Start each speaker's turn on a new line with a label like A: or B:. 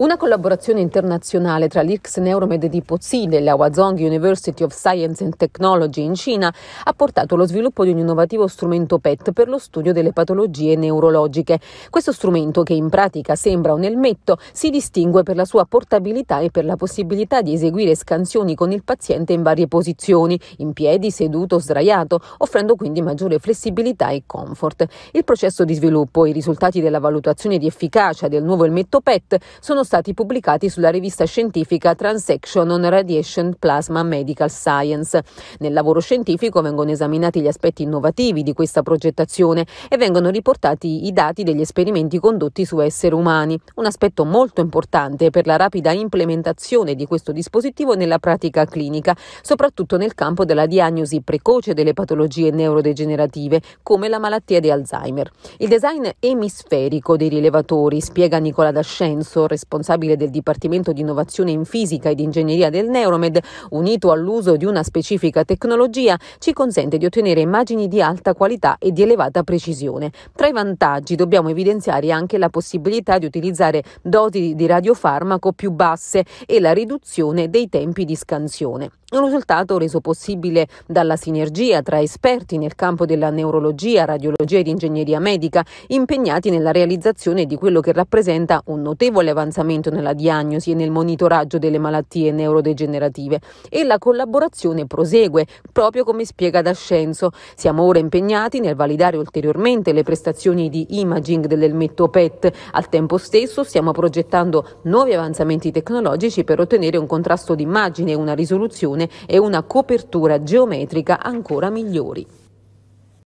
A: Una collaborazione internazionale tra l'IRCS Neuromed di Pozzi e la Wazong University of Science and Technology in Cina ha portato allo sviluppo di un innovativo strumento PET per lo studio delle patologie neurologiche. Questo strumento, che in pratica sembra un elmetto, si distingue per la sua portabilità e per la possibilità di eseguire scansioni con il paziente in varie posizioni, in piedi, seduto, sdraiato, offrendo quindi maggiore flessibilità e comfort. Il processo di sviluppo e i risultati della valutazione di efficacia del nuovo elmetto PET sono stati pubblicati sulla rivista scientifica Transaction on Radiation Plasma Medical Science. Nel lavoro scientifico vengono esaminati gli aspetti innovativi di questa progettazione e vengono riportati i dati degli esperimenti condotti su esseri umani, un aspetto molto importante per la rapida implementazione di questo dispositivo nella pratica clinica, soprattutto nel campo della diagnosi precoce delle patologie neurodegenerative come la malattia di Alzheimer. Il design emisferico dei rilevatori, spiega Nicola D'Ascenso, responsabile responsabile del Dipartimento di Innovazione in Fisica ed Ingegneria del Neuromed, unito all'uso di una specifica tecnologia, ci consente di ottenere immagini di alta qualità e di elevata precisione. Tra i vantaggi dobbiamo evidenziare anche la possibilità di utilizzare dosi di radiofarmaco più basse e la riduzione dei tempi di scansione. Un risultato reso possibile dalla sinergia tra esperti nel campo della neurologia, radiologia ed ingegneria medica, impegnati nella realizzazione di quello che rappresenta un notevole avanzamento avanzamento nella diagnosi e nel monitoraggio delle malattie neurodegenerative e la collaborazione prosegue, proprio come spiega D'Ascenso. Siamo ora impegnati nel validare ulteriormente le prestazioni di imaging dell'elmetto PET. Al tempo stesso stiamo progettando nuovi avanzamenti tecnologici per ottenere un contrasto d'immagine, una risoluzione e una copertura geometrica ancora migliori.